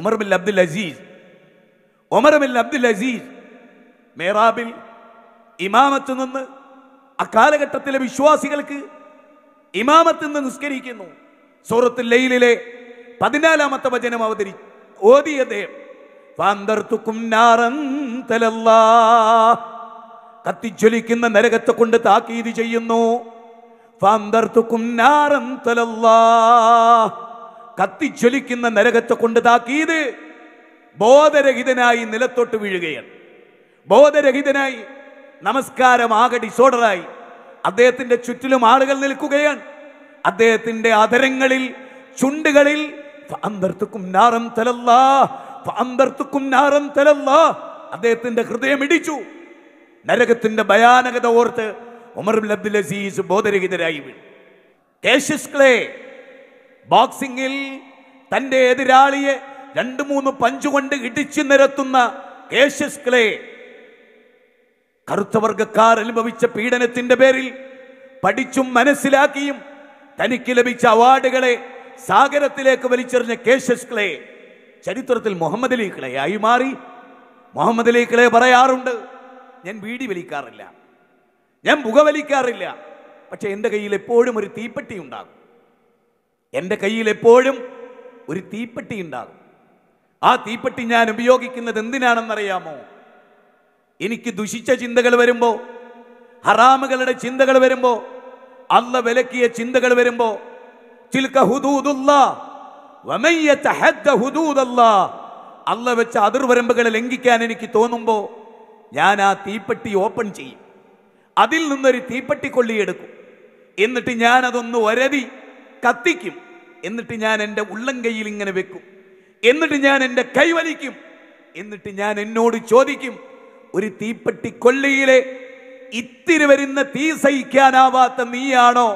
Umar bin Abdul Aziz Umar bin Abdul Aziz മേറാബിൽ ഇമാമത്ത് നിന്ന് അക്കാലഘട്ടത്തിലെ വിശ്വാസികൾക്ക് ഇമാമത്ത് നിന്ന് നിസ്കരിക്കുന്നു സൂറത്ത് ലൈലിലെ പതിനാലാമത്തെ വചനം അവതരി ഓതിയത് കത്തിജ്വലിക്കുന്ന നരകത്തെ കൊണ്ട് താക്കീത് ചെയ്യുന്നു ഫാന്തർത്തുക്കും നാരം തലല്ലാ കത്തിച്ചൊലിക്കുന്ന നരകത്തെ കൊണ്ട് താക്കീത് ബോധരഹിതനായി നിലത്തോട്ട് വീഴുകയാണ് ബോധരഹിതനായി നമസ്കാരം ആകെ ഡിസോർഡറായി അദ്ദേഹത്തിന്റെ ചുറ്റിലും ആളുകൾ നിൽക്കുകയാണ് അദ്ദേഹത്തിന്റെ അധരങ്ങളിൽ ചുണ്ടുകളിൽ അദ്ദേഹത്തിന്റെ ഹൃദയം ഇടിച്ചു നരകത്തിന്റെ ഭയാനകത ഓർത്ത് ഉമർ അബ്ദുൽ അസീസ് ബോധരഹിതരായി വീണു ക്ലേ ബോക്സിംഗിൽ തന്റെ എതിരാളിയെ രണ്ട് മൂന്ന് പഞ്ചുകൊണ്ട് ഇടിച്ചു നിരത്തുന്ന കേഷ്യസ് ക്ലേ കറുത്തവർഗക്കാർ അനുഭവിച്ച പീഡനത്തിന്റെ പേരിൽ പഠിച്ചും മനസ്സിലാക്കിയും തനിക്ക് ലഭിച്ച അവാർഡുകളെ സാഗരത്തിലേക്ക് വലിച്ചെറിഞ്ഞ കേശസ് ക്ലേ ചരിത്രത്തിൽ മുഹമ്മദ് അലി ക്ലേ ആയി മാറി മുഹമ്മദ് അലി ക്ലേ പറയാറുണ്ട് ഞാൻ വീടി വലിക്കാറില്ല ഞാൻ പുകവലിക്കാറില്ല പക്ഷെ എൻ്റെ കയ്യിൽ എപ്പോഴും ഒരു തീപ്പെട്ടി ഉണ്ടാകും എൻ്റെ കയ്യിൽ എപ്പോഴും ഒരു തീപ്പെട്ടി ഉണ്ടാകും ആ തീപ്പെട്ടി ഞാൻ ഉപയോഗിക്കുന്നത് എന്തിനാണെന്നറിയാമോ എനിക്ക് ദുഷിച്ച ചിന്തകൾ വരുമ്പോൾ ഹറാമുകളുടെ ചിന്തകൾ വരുമ്പോൾ അല്ല വിലക്കിയ ചിന്തകൾ വരുമ്പോൾ അല്ല വെച്ച അതിർവരമ്പുകളെ ലംഘിക്കാൻ എനിക്ക് തോന്നുമ്പോൾ ഞാൻ ആ തീപ്പെട്ടി ഓപ്പൺ ചെയ്യും അതിൽ നിന്നൊരു തീപ്പെട്ടി കൊള്ളിയെടുക്കും എന്നിട്ട് ഞാനതൊന്ന് ഒരതി കത്തിക്കും എന്നിട്ട് ഞാൻ എൻ്റെ ഉള്ളം കയ്യിൽ ഇങ്ങനെ വെക്കും എന്നിട്ട് ഞാൻ എൻ്റെ കൈവലിക്കും എന്നിട്ട് ഞാൻ എന്നോട് ചോദിക്കും ഒരു തീപ്പെട്ടി കൊള്ളിയിലെ ഇത്തിരി വരുന്ന തീ സഹിക്കാനാവാത്ത നീയാണോ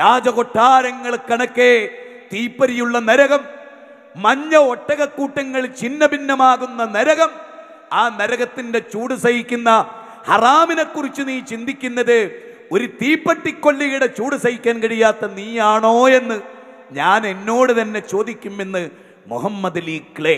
രാജകൊട്ടാരങ്ങൾ കണക്കേ തീപ്പരിയുള്ള നരകം മഞ്ഞ ഒട്ടകക്കൂട്ടങ്ങൾ ഛിന്ന ഭിന്നമാകുന്ന നരകം ആ നരകത്തിന്റെ ചൂട് സഹിക്കുന്ന ഹറാമിനെ കുറിച്ച് നീ ചിന്തിക്കുന്നത് ഒരു തീപ്പട്ടിക്കൊല്ലിയുടെ ചൂട് സഹിക്കാൻ കഴിയാത്ത നീയാണോ എന്ന് ഞാൻ എന്നോട് തന്നെ ചോദിക്കുമെന്ന് മുഹമ്മദ് ലീ ക്ലേ